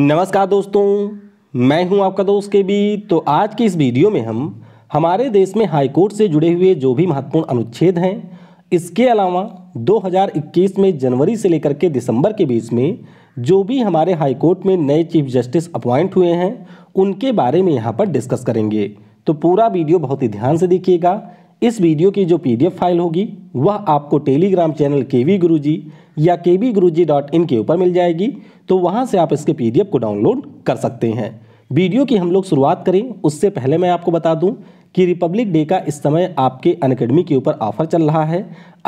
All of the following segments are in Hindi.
नमस्कार दोस्तों मैं हूं आपका दोस्त के बी तो आज की इस वीडियो में हम हमारे देश में हाईकोर्ट से जुड़े हुए जो भी महत्वपूर्ण अनुच्छेद हैं इसके अलावा 2021 में जनवरी से लेकर के दिसंबर के बीच में जो भी हमारे हाईकोर्ट में नए चीफ जस्टिस अपॉइंट हुए हैं उनके बारे में यहाँ पर डिस्कस करेंगे तो पूरा वीडियो बहुत ही ध्यान से देखिएगा इस वीडियो की जो पी फाइल होगी वह आपको टेलीग्राम चैनल के वी या के बी गुरु जी डॉट इन के ऊपर मिल जाएगी तो वहाँ से आप इसके पी को डाउनलोड कर सकते हैं वीडियो की हम लोग शुरुआत करें उससे पहले मैं आपको बता दूँ कि रिपब्लिक डे का इस समय आपके अनकेडमी के ऊपर ऑफर चल रहा है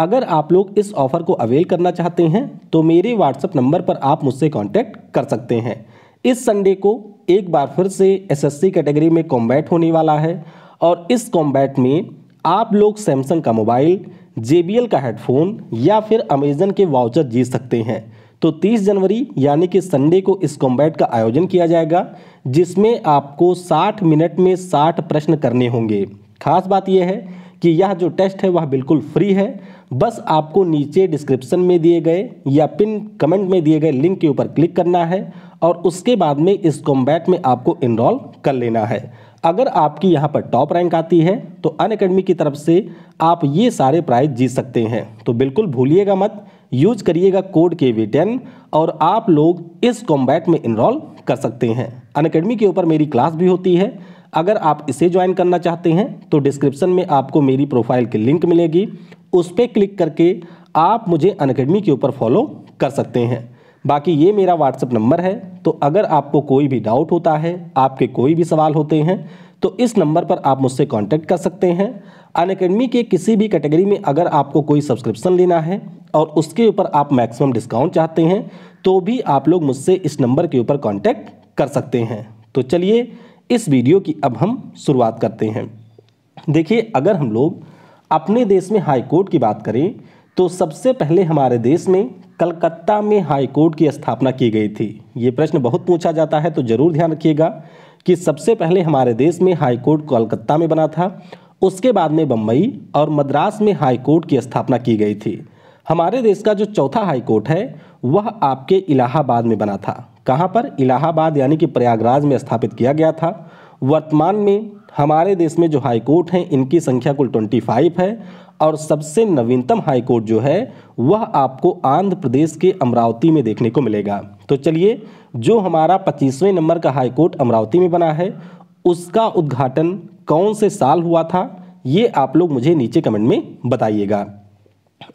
अगर आप लोग इस ऑफर को अवेल करना चाहते हैं तो मेरे व्हाट्सएप नंबर पर आप मुझसे कांटेक्ट कर सकते हैं इस संडे को एक बार फिर से एसएससी कैटेगरी में कॉम्बैट होने वाला है और इस कॉम्बैट में आप लोग सैमसंग का मोबाइल जे का हेडफोन या फिर अमेजन के वाउचर जीत सकते हैं तो 30 जनवरी यानी कि संडे को इस कॉम्बैट का आयोजन किया जाएगा जिसमें आपको 60 मिनट में 60 प्रश्न करने होंगे खास बात यह है कि यह जो टेस्ट है वह बिल्कुल फ्री है बस आपको नीचे डिस्क्रिप्शन में दिए गए या पिन कमेंट में दिए गए लिंक के ऊपर क्लिक करना है और उसके बाद में इस कॉम्बैट में आपको इनरॉल कर लेना है अगर आपकी यहाँ पर टॉप रैंक आती है तो अन अकेडमी की तरफ से आप ये सारे प्राइज जीत सकते हैं तो बिल्कुल भूलिएगा मत यूज करिएगा कोड के वी टेन और आप लोग इस कॉम्बैट में इनरोल कर सकते हैं अन अकेडमी के ऊपर मेरी क्लास भी होती है अगर आप इसे ज्वाइन करना चाहते हैं तो डिस्क्रिप्शन में आपको मेरी प्रोफाइल की लिंक मिलेगी उस पर क्लिक करके आप मुझे अन अकेडमी के ऊपर फॉलो कर सकते हैं बाकी ये मेरा व्हाट्सअप नंबर है तो अगर आपको कोई भी डाउट होता है आपके कोई भी सवाल होते हैं तो इस नंबर पर आप मुझसे कांटेक्ट कर सकते हैं अन अकेडमी के किसी भी कैटेगरी में अगर आपको कोई सब्सक्रिप्शन लेना है और उसके ऊपर आप मैक्सिमम डिस्काउंट चाहते हैं तो भी आप लोग मुझसे इस नंबर के ऊपर कॉन्टैक्ट कर सकते हैं तो चलिए इस वीडियो की अब हम शुरुआत करते हैं देखिए अगर हम लोग अपने देश में हाई कोर्ट की बात करें तो सबसे पहले हमारे देश में कलकत्ता में हाईकोर्ट की स्थापना की गई थी ये प्रश्न बहुत पूछा जाता है तो ज़रूर ध्यान रखिएगा कि सबसे पहले हमारे देश में हाई कोर्ट कलकत्ता में बना था उसके बाद में बम्बई और मद्रास में हाईकोर्ट की स्थापना की गई थी हमारे देश का जो चौथा हाई कोर्ट है वह आपके इलाहाबाद में बना था कहाँ पर इलाहाबाद यानी कि प्रयागराज में स्थापित किया गया था वर्तमान में हमारे देश में जो हाईकोर्ट हैं इनकी संख्या कुल 25 है और सबसे नवीनतम हाईकोर्ट जो है वह आपको आंध्र प्रदेश के अमरावती में देखने को मिलेगा तो चलिए जो हमारा पच्चीसवें नंबर का हाईकोर्ट अमरावती में बना है उसका उद्घाटन कौन से साल हुआ था ये आप लोग मुझे नीचे कमेंट में बताइएगा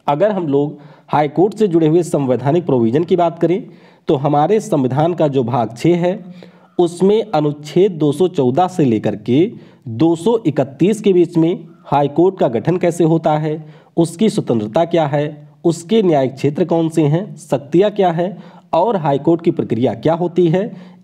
अगर हम लोग हाईकोर्ट से जुड़े हुए संवैधानिक प्रोविज़न की बात करें तो हमारे संविधान का जो भाग छः है उसमें अनुच्छेद 214 से लेकर के 231 के बीच में हाईकोर्ट का गठन कैसे होता है उसकी स्वतंत्रता क्या है उसके न्यायिक क्षेत्र कौन से हैं शक्तियाँ क्या है और हाईकोर्ट की प्रक्रिया क्या होती है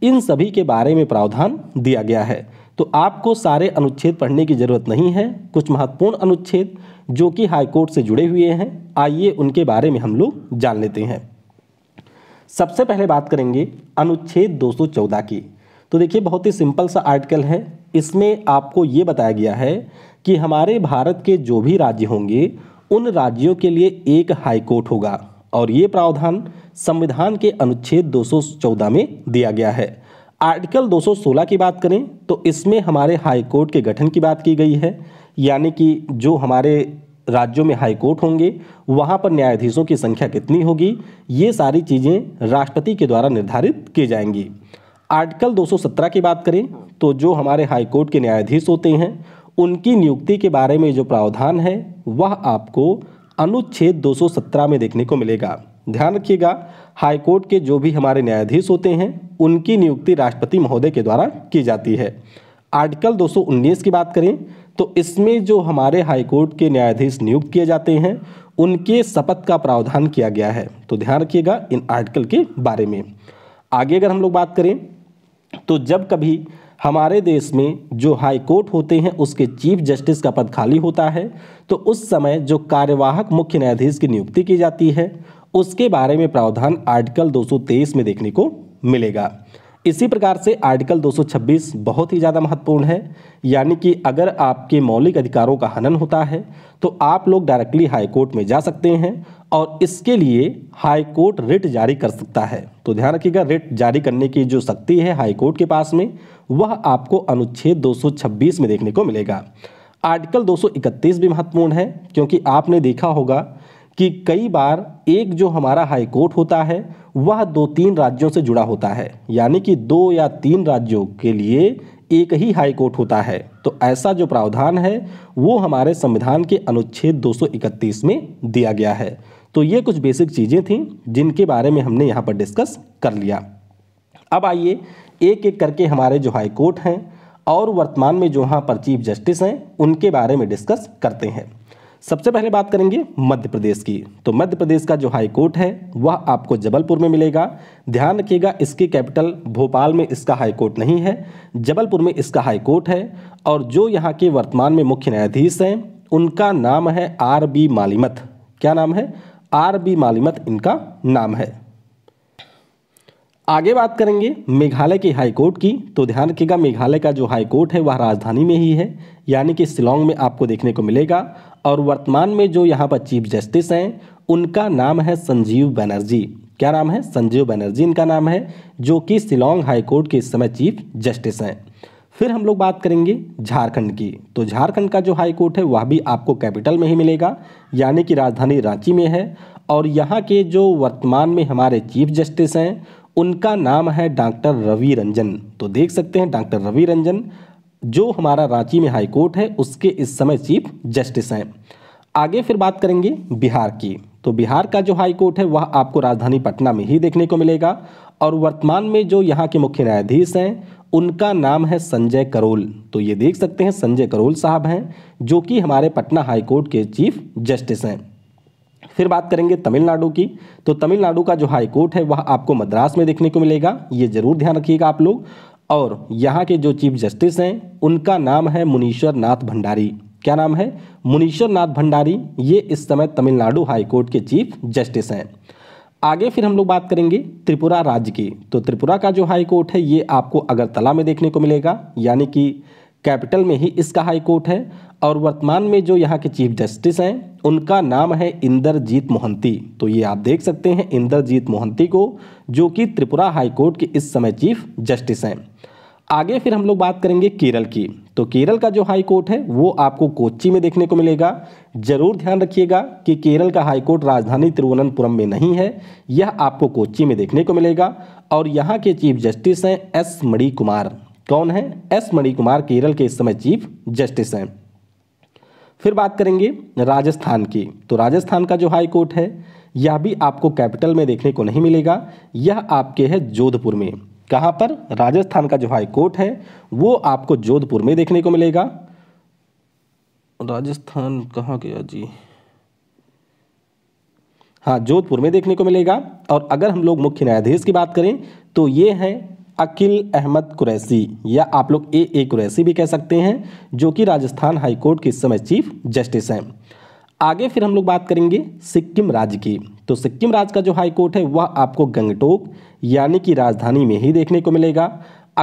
इन सभी के बारे में प्रावधान दिया गया है तो आपको सारे अनुच्छेद पढ़ने की जरूरत नहीं है कुछ महत्वपूर्ण अनुच्छेद जो कि हाईकोर्ट से जुड़े हुए हैं आइए उनके बारे में हम लोग जान लेते हैं सबसे पहले बात करेंगे अनुच्छेद 214 की तो देखिए बहुत ही सिंपल सा आर्टिकल है इसमें आपको ये बताया गया है कि हमारे भारत के जो भी राज्य होंगे उन राज्यों के लिए एक हाईकोर्ट होगा और ये प्रावधान संविधान के अनुच्छेद 214 में दिया गया है आर्टिकल 216 की बात करें तो इसमें हमारे हाईकोर्ट के गठन की बात की गई है यानी कि जो हमारे राज्यों में हाईकोर्ट होंगे वहाँ पर न्यायाधीशों की संख्या कितनी होगी ये सारी चीज़ें राष्ट्रपति के द्वारा निर्धारित की जाएंगी आर्टिकल 217 की बात करें तो जो हमारे हाईकोर्ट के न्यायाधीश होते हैं उनकी नियुक्ति के बारे में जो प्रावधान है वह आपको अनुच्छेद 217 में देखने को मिलेगा ध्यान रखिएगा हाईकोर्ट के जो भी हमारे न्यायाधीश होते हैं उनकी नियुक्ति राष्ट्रपति महोदय के द्वारा की जाती है आर्टिकल 219 की बात करें तो इसमें जो हमारे हाईकोर्ट के न्यायाधीश नियुक्त किए जाते हैं उनके शपथ का प्रावधान किया गया है तो ध्यान रखिएगा इन आर्टिकल के बारे में आगे अगर हम लोग बात करें तो जब कभी हमारे देश में जो हाई कोर्ट होते हैं उसके चीफ जस्टिस का पद खाली होता है तो उस समय जो कार्यवाहक मुख्य न्यायाधीश की नियुक्ति की जाती है उसके बारे में प्रावधान आर्टिकल 223 में देखने को मिलेगा इसी प्रकार से आर्टिकल 226 बहुत ही ज़्यादा महत्वपूर्ण है यानी कि अगर आपके मौलिक अधिकारों का हनन होता है तो आप लोग डायरेक्टली हाईकोर्ट में जा सकते हैं और इसके लिए हाई कोर्ट रिट जारी कर सकता है तो ध्यान रखिएगा रिट जारी करने की जो शक्ति है हाई कोर्ट के पास में वह आपको अनुच्छेद 226 में देखने को मिलेगा आर्टिकल 231 भी महत्वपूर्ण है क्योंकि आपने देखा होगा कि कई बार एक जो हमारा हाई कोर्ट होता है वह दो तीन राज्यों से जुड़ा होता है यानी कि दो या तीन राज्यों के लिए एक ही हाई कोर्ट होता है तो ऐसा जो प्रावधान है वो हमारे संविधान के अनुच्छेद 231 में दिया गया है तो ये कुछ बेसिक चीज़ें थी जिनके बारे में हमने यहाँ पर डिस्कस कर लिया अब आइए एक एक करके हमारे जो हाई कोर्ट हैं और वर्तमान में जो यहाँ पर चीफ जस्टिस हैं उनके बारे में डिस्कस करते हैं सबसे पहले बात करेंगे मध्य प्रदेश की तो मध्य प्रदेश का जो हाई कोर्ट है वह आपको जबलपुर में मिलेगा ध्यान रखिएगा इसकी कैपिटल भोपाल में इसका हाई कोर्ट नहीं है जबलपुर में इसका हाई कोर्ट है और जो यहाँ के वर्तमान में मुख्य न्यायाधीश हैं उनका नाम है आर बी मालिमत क्या नाम है आर बी मालिमत इनका नाम है आगे बात करेंगे मेघालय के हाई कोर्ट की तो ध्यान रखिएगा मेघालय का जो हाई कोर्ट है वह राजधानी में ही है यानी कि शिलोंग में आपको देखने को मिलेगा और वर्तमान में जो यहाँ पर चीफ जस्टिस हैं उनका नाम है संजीव बनर्जी क्या नाम है संजीव बनर्जी इनका नाम है जो कि शिलोंग हाई कोर्ट के इस समय चीफ जस्टिस हैं फिर हम लोग बात करेंगे झारखंड की तो झारखंड का जो हाई कोर्ट है वह भी आपको कैपिटल में ही मिलेगा यानी कि राजधानी रांची में है और यहाँ के जो वर्तमान में हमारे चीफ जस्टिस हैं उनका नाम है डॉक्टर रवि रंजन तो देख सकते हैं डॉक्टर रवि रंजन जो हमारा रांची में हाई कोर्ट है उसके इस समय चीफ जस्टिस हैं आगे फिर बात करेंगे बिहार की तो बिहार का जो हाई कोर्ट है वह आपको राजधानी पटना में ही देखने को मिलेगा और वर्तमान में जो यहाँ के मुख्य न्यायाधीश हैं उनका नाम है संजय करोल तो ये देख सकते हैं संजय करोल साहब हैं जो कि हमारे पटना हाईकोर्ट के चीफ जस्टिस हैं फिर बात करेंगे तमिलनाडु की तो तमिलनाडु का जो कोर्ट है वह आपको मद्रास में देखने को मिलेगा ये ज़रूर ध्यान रखिएगा आप लोग और यहाँ के जो चीफ जस्टिस हैं उनका नाम है मुनीश्वर नाथ भंडारी क्या नाम है मुनीश्वर नाथ भंडारी ये इस समय तमिलनाडु हाईकोर्ट के चीफ जस्टिस हैं आगे फिर हम लोग बात करेंगे त्रिपुरा राज्य की तो त्रिपुरा का जो हाई कोर्ट है ये आपको अगरतला में देखने को मिलेगा यानी कि कैपिटल में ही इसका हाई कोर्ट है और वर्तमान में जो यहाँ के चीफ जस्टिस हैं उनका नाम है इंदरजीत मोहंती तो ये आप देख सकते हैं इंदरजीत मोहंती को जो कि त्रिपुरा हाई कोर्ट के इस समय चीफ जस्टिस हैं आगे फिर हम लोग बात करेंगे केरल की तो केरल का जो हाई कोर्ट है वो आपको कोच्ची में देखने को मिलेगा जरूर ध्यान रखिएगा कि केरल का हाई कोर्ट राजधानी तिरुवनंतपुरम में नहीं है यह आपको कोच्ची में देखने को मिलेगा और यहाँ के चीफ जस्टिस हैं एस मणि कुमार कौन है एस मणि कुमार केरल के इस समय चीफ जस्टिस हैं फिर बात करेंगे राजस्थान की तो राजस्थान का जो हाई कोर्ट है यह भी आपको कैपिटल में देखने को नहीं मिलेगा यह आपके है जोधपुर में कहाँ पर राजस्थान का जो हाई कोर्ट है वो आपको जोधपुर में देखने को मिलेगा राजस्थान कहाँ गया जी हाँ जोधपुर में देखने को मिलेगा और अगर हम लोग मुख्य न्यायाधीश की बात करें तो ये हैं अकिल अहमद कुरैसी या आप लोग ए ए कुरैसी भी कह सकते हैं जो कि राजस्थान हाईकोर्ट के समय चीफ जस्टिस हैं आगे फिर हम लोग बात करेंगे सिक्किम राज्य की तो सिक्किम राज्य का जो हाईकोर्ट है वह आपको गंगटोक यानी कि राजधानी में ही देखने को मिलेगा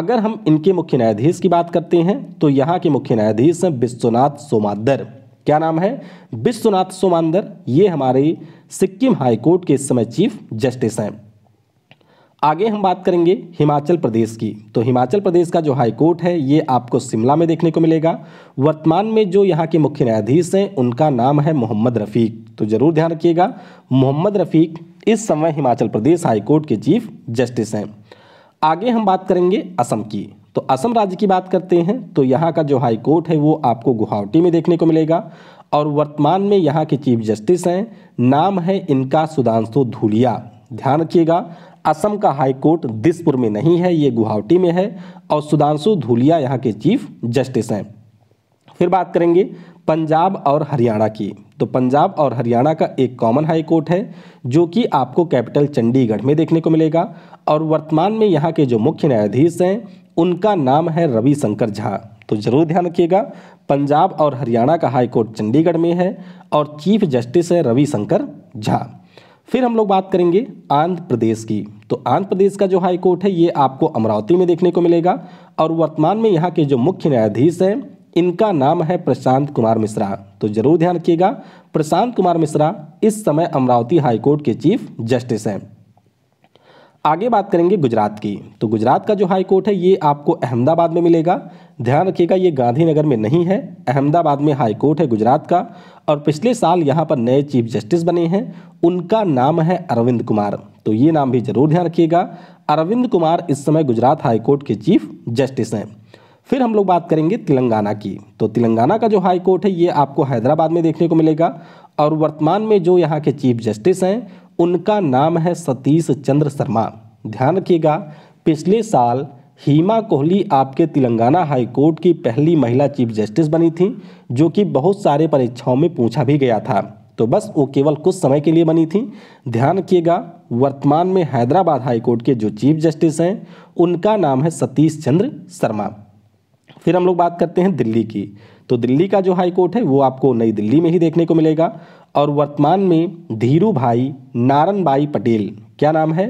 अगर हम इनके मुख्य न्यायाधीश की बात करते हैं तो यहाँ के मुख्य न्यायाधीश हैं विश्वनाथ सोमांदर क्या नाम है विश्वनाथ सोमांदर ये हमारे सिक्किम हाईकोर्ट के इस समय चीफ जस्टिस हैं आगे हम बात करेंगे हिमाचल प्रदेश की तो हिमाचल प्रदेश का जो हाई कोर्ट है ये आपको शिमला में देखने को मिलेगा वर्तमान में जो यहाँ के मुख्य न्यायाधीश हैं उनका नाम है मोहम्मद रफ़ीक तो ज़रूर ध्यान रखिएगा मोहम्मद रफ़ीक इस समय हिमाचल प्रदेश हाई कोर्ट के चीफ जस्टिस हैं आगे हम बात करेंगे असम की तो असम राज्य की बात करते हैं तो यहाँ का जो हाई कोर्ट है वो आपको गुवाहाटी में देखने को मिलेगा और वर्तमान में यहाँ के चीफ जस्टिस हैं नाम है इनका सुधांशु धूलिया ध्यान रखिएगा असम का हाई कोर्ट दिसपुर में नहीं है ये गुवाहाटी में है और सुधांशु धूलिया यहाँ के चीफ जस्टिस हैं फिर बात करेंगे पंजाब और हरियाणा की तो पंजाब और हरियाणा का एक कॉमन हाई कोर्ट है जो कि आपको कैपिटल चंडीगढ़ में देखने को मिलेगा और वर्तमान में यहाँ के जो मुख्य न्यायाधीश हैं उनका नाम है रविशंकर झा तो जरूर ध्यान रखिएगा पंजाब और हरियाणा का हाई कोर्ट चंडीगढ़ में है और चीफ जस्टिस है रविशंकर झा फिर हम लोग बात करेंगे आंध्र प्रदेश की तो आंध्र प्रदेश का जो हाई कोर्ट है ये आपको अमरावती में देखने को मिलेगा और वर्तमान में यहाँ के जो मुख्य न्यायाधीश हैं इनका नाम है प्रशांत कुमार मिश्रा तो जरूर ध्यान रखिएगा प्रशांत कुमार मिश्रा इस समय अमरावती हाईकोर्ट के चीफ जस्टिस हैं आगे बात करेंगे गुजरात की तो गुजरात का जो हाई कोर्ट है ये आपको अहमदाबाद में मिलेगा ध्यान रखिएगा ये गांधीनगर में नहीं है अहमदाबाद में हाई कोर्ट है गुजरात का और पिछले साल यहाँ पर नए चीफ जस्टिस बने हैं उनका नाम है अरविंद कुमार तो ये नाम भी जरूर ध्यान रखिएगा अरविंद कुमार इस समय गुजरात हाई कोर्ट के चीफ जस्टिस हैं फिर हम लोग बात करेंगे तेलंगाना की तो तेलंगाना का जो हाई कोर्ट है ये आपको हैदराबाद में देखने को मिलेगा और वर्तमान में जो यहाँ के चीफ जस्टिस हैं उनका नाम है सतीश चंद्र शर्मा ध्यान रखिएगा पिछले साल हीमा कोहली आपके तेलंगाना हाईकोर्ट की पहली महिला चीफ जस्टिस बनी थी जो कि बहुत सारे परीक्षाओं में पूछा भी गया था तो बस वो केवल कुछ समय के लिए बनी थी ध्यान रखिएगा वर्तमान में हैदराबाद हाईकोर्ट के जो चीफ जस्टिस हैं उनका नाम है सतीश चंद्र शर्मा फिर हम लोग बात करते हैं दिल्ली की तो दिल्ली का जो हाईकोर्ट है वो आपको नई दिल्ली में ही देखने को मिलेगा और वर्तमान में धीरू भाई नारन भाई पटेल क्या नाम है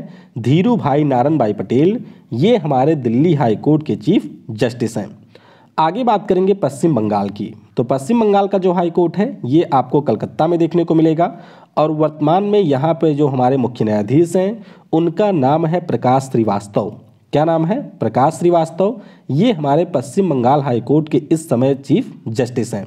धीरू भाई नारन भाई पटेल ये हमारे दिल्ली हाई कोर्ट के चीफ जस्टिस हैं आगे बात करेंगे पश्चिम बंगाल की तो पश्चिम बंगाल का जो हाई कोर्ट है ये आपको कलकत्ता में देखने को मिलेगा और वर्तमान में यहाँ पे जो हमारे मुख्य न्यायाधीश हैं उनका नाम है प्रकाश श्रीवास्तव क्या नाम है प्रकाश श्रीवास्तव ये हमारे पश्चिम बंगाल हाई कोर्ट के इस समय चीफ जस्टिस हैं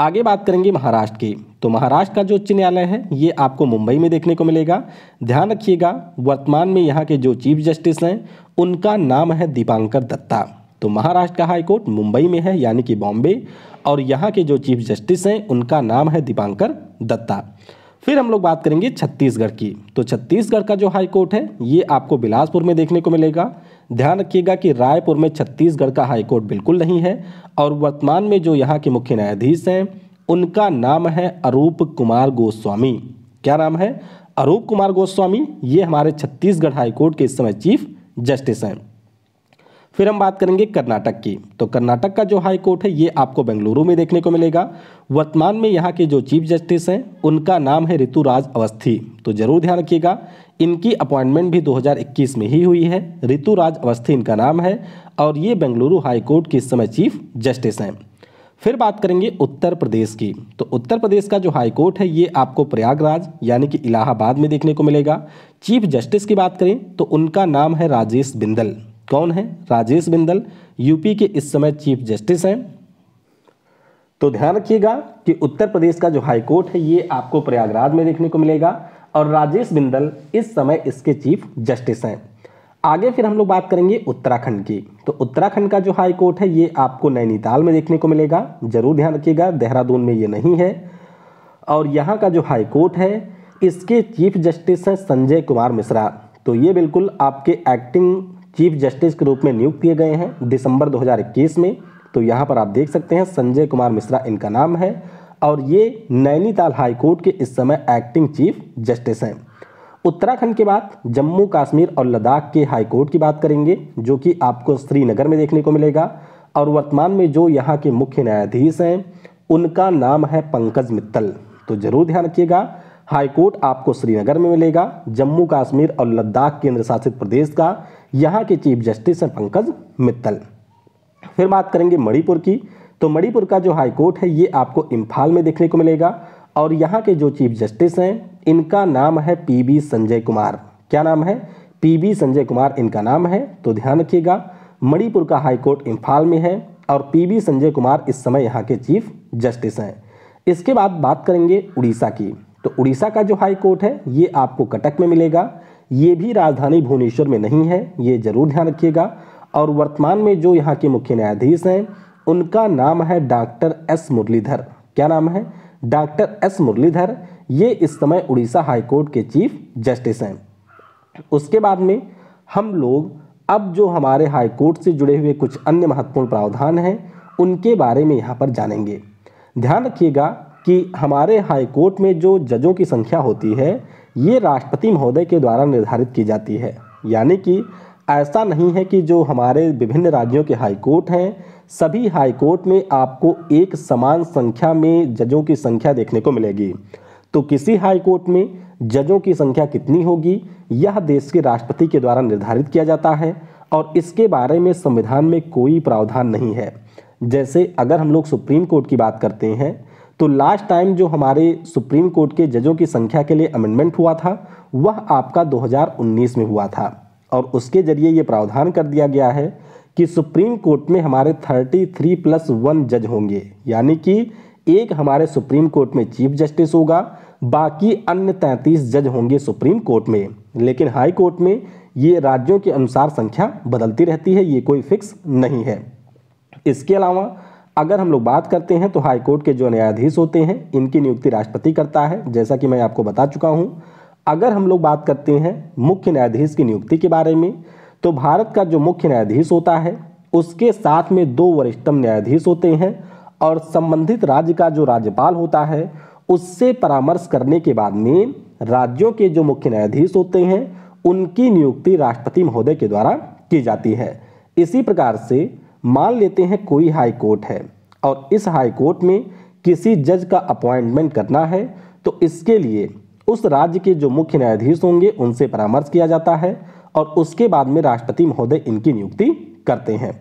आगे बात करेंगे महाराष्ट्र की तो महाराष्ट्र का जो उच्च न्यायालय है ये आपको मुंबई में देखने को मिलेगा ध्यान रखिएगा वर्तमान में यहाँ के जो चीफ जस्टिस हैं उनका नाम है दीपांकर दत्ता तो महाराष्ट्र का हाईकोर्ट मुंबई में है यानी कि बॉम्बे और यहाँ के जो चीफ जस्टिस हैं उनका नाम है दीपांकर दत्ता फिर हम लोग बात करेंगे छत्तीसगढ़ की तो छत्तीसगढ़ का जो हाई कोर्ट है ये आपको बिलासपुर में देखने को मिलेगा ध्यान रखिएगा कि रायपुर में छत्तीसगढ़ का हाई कोर्ट बिल्कुल नहीं है और वर्तमान में जो यहाँ के मुख्य न्यायाधीश हैं उनका नाम है अरूप कुमार गोस्वामी क्या नाम है अरूप कुमार गोस्वामी ये हमारे छत्तीसगढ़ हाईकोर्ट के इस समय चीफ जस्टिस हैं फिर हम बात करेंगे कर्नाटक की तो कर्नाटक का जो हाई कोर्ट है ये आपको बेंगलुरु में देखने को मिलेगा वर्तमान में यहाँ के जो चीफ जस्टिस हैं उनका नाम है ऋतुराज अवस्थी तो जरूर ध्यान रखिएगा इनकी अपॉइंटमेंट भी 2021 में ही हुई है ऋतुराज अवस्थी इनका नाम है और ये बेंगलुरु हाई कोर्ट के इस समय चीफ जस्टिस हैं फिर बात करेंगे उत्तर प्रदेश की तो उत्तर प्रदेश का जो हाई कोर्ट है ये आपको प्रयागराज यानी कि इलाहाबाद में देखने को मिलेगा चीफ जस्टिस की बात करें तो उनका नाम है राजेश बिंदल कौन है राजेश बिंदल यूपी के इस समय चीफ जस्टिस हैं तो ध्यान रखिएगा कि उत्तर प्रदेश का जो हाईकोर्ट है ये आपको प्रयागराज में देखने को मिलेगा और राजेश बिंदल इस समय इसके चीफ जस्टिस हैं आगे फिर हम लोग बात करेंगे उत्तराखंड की तो उत्तराखंड का जो हाई कोर्ट है ये आपको नैनीताल में देखने को मिलेगा जरूर ध्यान रखिएगा देहरादून में ये नहीं है और यहाँ का जो हाई कोर्ट है इसके चीफ जस्टिस हैं संजय कुमार मिश्रा तो ये बिल्कुल आपके एक्टिंग चीफ जस्टिस के रूप में नियुक्त किए गए हैं दिसंबर 2021 में तो यहाँ पर आप देख सकते हैं संजय कुमार मिश्रा इनका नाम है और ये नैनीताल हाईकोर्ट के इस समय एक्टिंग चीफ जस्टिस हैं उत्तराखंड के बाद जम्मू कश्मीर और लद्दाख के हाईकोर्ट की बात करेंगे जो कि आपको श्रीनगर में देखने को मिलेगा और वर्तमान में जो यहाँ के मुख्य न्यायाधीश हैं उनका नाम है पंकज मित्तल तो जरूर ध्यान रखिएगा हाईकोर्ट आपको श्रीनगर में मिलेगा जम्मू कश्मीर और लद्दाख केंद्र शासित प्रदेश का यहाँ के चीफ जस्टिस हैं पंकज मित्तल फिर बात करेंगे मणिपुर की तो मणिपुर का जो हाई कोर्ट है ये आपको इम्फाल में देखने को मिलेगा और यहाँ के जो चीफ जस्टिस हैं इनका नाम है पीबी संजय कुमार क्या नाम है पीबी संजय कुमार इनका नाम है तो ध्यान रखिएगा मणिपुर का हाई कोर्ट इम्फाल में है और पीबी संजय कुमार इस समय यहाँ के चीफ जस्टिस हैं इसके बाद बात करेंगे उड़ीसा की तो उड़ीसा का जो हाई कोर्ट है ये आपको कटक में मिलेगा ये भी राजधानी भुवनेश्वर में नहीं है ये जरूर ध्यान रखिएगा और वर्तमान में जो यहाँ के मुख्य न्यायाधीश हैं उनका नाम है डॉक्टर एस मुरलीधर क्या नाम है डॉक्टर एस मुरलीधर ये इस समय उड़ीसा हाईकोर्ट के चीफ जस्टिस हैं उसके बाद में हम लोग अब जो हमारे हाईकोर्ट से जुड़े हुए कुछ अन्य महत्वपूर्ण प्रावधान हैं उनके बारे में यहाँ पर जानेंगे ध्यान रखिएगा कि हमारे हाईकोर्ट में जो जजों की संख्या होती है ये राष्ट्रपति महोदय के द्वारा निर्धारित की जाती है यानी कि ऐसा नहीं है कि जो हमारे विभिन्न राज्यों के हाईकोर्ट हैं सभी हाईकोर्ट में आपको एक समान संख्या में जजों की संख्या देखने को मिलेगी तो किसी हाईकोर्ट में जजों की संख्या कितनी होगी यह देश के राष्ट्रपति के द्वारा निर्धारित किया जाता है और इसके बारे में संविधान में कोई प्रावधान नहीं है जैसे अगर हम लोग सुप्रीम कोर्ट की बात करते हैं तो लास्ट टाइम जो हमारे सुप्रीम कोर्ट के जजों की संख्या के लिए अमेंडमेंट हुआ था वह आपका 2019 में हुआ था और उसके जरिए ये प्रावधान कर दिया गया है कि सुप्रीम कोर्ट में हमारे 33 प्लस वन जज होंगे यानी कि एक हमारे सुप्रीम कोर्ट में चीफ जस्टिस होगा बाकी अन्य 33 जज होंगे सुप्रीम कोर्ट में लेकिन हाई कोर्ट में ये राज्यों के अनुसार संख्या बदलती रहती है ये कोई फिक्स नहीं है इसके अलावा अगर हम लोग बात करते हैं तो हाईकोर्ट के जो न्यायाधीश होते हैं इनकी नियुक्ति राष्ट्रपति करता है जैसा कि मैं आपको बता चुका हूँ अगर हम लोग बात करते हैं मुख्य न्यायाधीश की नियुक्ति के बारे में तो भारत का जो मुख्य न्यायाधीश होता है उसके साथ में दो वरिष्ठतम न्यायाधीश होते हैं और संबंधित राज्य का जो राज्यपाल होता है उससे परामर्श करने के बाद में राज्यों के जो मुख्य न्यायाधीश होते हैं उनकी नियुक्ति राष्ट्रपति महोदय के द्वारा की जाती है इसी प्रकार से मान लेते हैं कोई हाई कोर्ट है और इस हाई कोर्ट में किसी जज का अपॉइंटमेंट करना है तो इसके लिए उस राज्य के जो मुख्य न्यायाधीश होंगे उनसे परामर्श किया जाता है और उसके बाद में राष्ट्रपति महोदय इनकी नियुक्ति करते हैं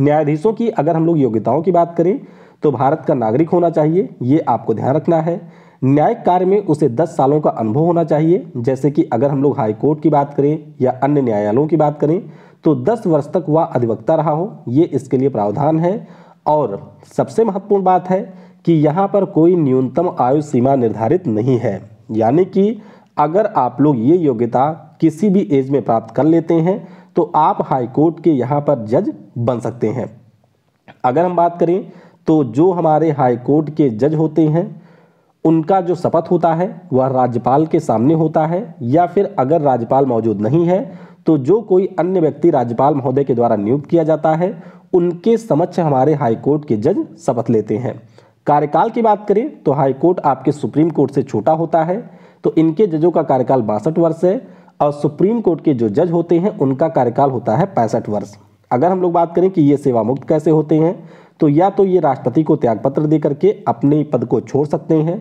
न्यायाधीशों की अगर हम लोग योग्यताओं की बात करें तो भारत का नागरिक होना चाहिए ये आपको ध्यान रखना है न्यायिक कार्य में उसे 10 सालों का अनुभव होना चाहिए जैसे कि अगर हम लोग हाई कोर्ट की बात करें या अन्य न्यायालयों की बात करें तो 10 वर्ष तक वह अधिवक्ता रहा हो ये इसके लिए प्रावधान है और सबसे महत्वपूर्ण बात है कि यहाँ पर कोई न्यूनतम आयु सीमा निर्धारित नहीं है यानी कि अगर आप लोग ये योग्यता किसी भी एज में प्राप्त कर लेते हैं तो आप हाईकोर्ट के यहाँ पर जज बन सकते हैं अगर हम बात करें तो जो हमारे हाईकोर्ट के जज होते हैं उनका जो शपथ होता है वह राज्यपाल के सामने होता है या फिर अगर राज्यपाल मौजूद नहीं है तो जो कोई अन्य व्यक्ति राज्यपाल महोदय के द्वारा नियुक्त किया जाता है उनके समक्ष हमारे हाईकोर्ट के जज शपथ लेते हैं कार्यकाल की बात करें तो हाईकोर्ट आपके सुप्रीम कोर्ट से छोटा होता है तो इनके जजों का कार्यकाल बासठ वर्ष है और सुप्रीम कोर्ट के जो जज होते हैं उनका कार्यकाल होता है पैंसठ वर्ष अगर हम लोग बात करें कि ये सेवा मुक्त कैसे होते हैं तो या तो ये राष्ट्रपति को त्यागपत्र दे करके अपने पद को छोड़ सकते हैं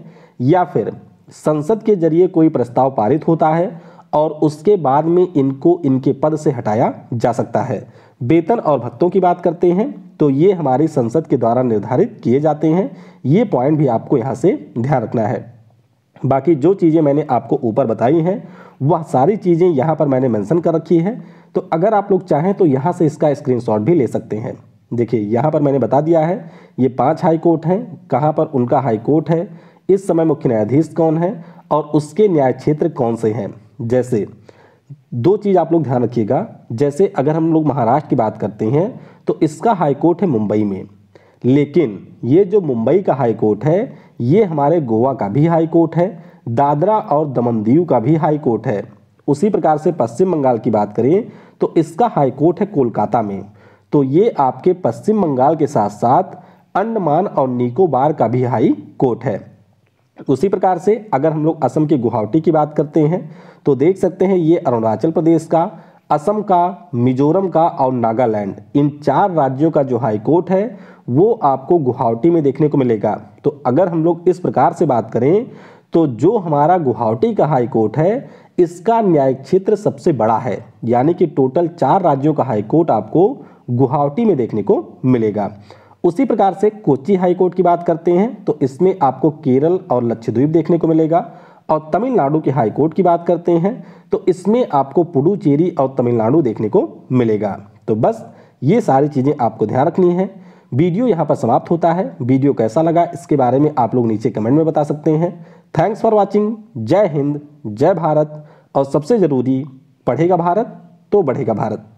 या फिर संसद के जरिए कोई प्रस्ताव पारित होता है और उसके बाद में इनको इनके पद से हटाया जा सकता है वेतन और भत्तों की बात करते हैं तो ये हमारी संसद के द्वारा निर्धारित किए जाते हैं ये पॉइंट भी आपको यहाँ से ध्यान रखना है बाकी जो चीज़ें मैंने आपको ऊपर बताई हैं वह सारी चीज़ें यहाँ पर मैंने मेंशन कर रखी है तो अगर आप लोग चाहें तो यहाँ से इसका स्क्रीनशॉट भी ले सकते हैं देखिए यहाँ पर मैंने बता दिया है ये पांच हाई कोर्ट हैं कहाँ पर उनका हाई कोर्ट है इस समय मुख्य न्यायाधीश कौन है और उसके न्याय क्षेत्र कौन से हैं जैसे दो चीज़ आप लोग ध्यान रखिएगा जैसे अगर हम लोग महाराष्ट्र की बात करते हैं तो इसका हाई कोर्ट है मुंबई में लेकिन ये जो मुंबई का हाई कोर्ट है ये हमारे गोवा का भी हाई कोर्ट है दादरा और दमन दीव का भी हाई कोर्ट है उसी प्रकार से पश्चिम बंगाल की बात करें तो इसका हाई कोर्ट है कोलकाता में तो ये आपके पश्चिम बंगाल के साथ साथ अंडमान और निकोबार का भी हाई कोर्ट है उसी प्रकार से अगर हम लोग असम की गुवाहाटी की बात करते हैं तो देख सकते हैं ये अरुणाचल प्रदेश का असम का मिजोरम का और नागालैंड इन चार राज्यों का जो हाईकोर्ट है वो आपको गुवाहाटी में देखने को मिलेगा तो अगर हम लोग इस प्रकार से बात करें तो जो हमारा गुवाहाटी का हाईकोर्ट है इसका न्यायिक क्षेत्र सबसे बड़ा है यानी कि टोटल चार राज्यों का हाईकोर्ट आपको गुवाहाटी में देखने को मिलेगा उसी प्रकार से कोची हाईकोर्ट की बात करते हैं तो इसमें आपको केरल और लक्षद्वीप देखने को मिलेगा और तमिलनाडु के हाईकोर्ट की बात करते हैं तो इसमें आपको पुडुचेरी और तमिलनाडु देखने को मिलेगा तो बस ये सारी चीज़ें आपको ध्यान रखनी है वीडियो यहाँ पर समाप्त होता है वीडियो कैसा लगा इसके बारे में आप लोग नीचे कमेंट में बता सकते हैं थैंक्स फॉर वॉचिंग जय हिंद जय भारत और सबसे ज़रूरी पढ़ेगा भारत तो बढ़ेगा भारत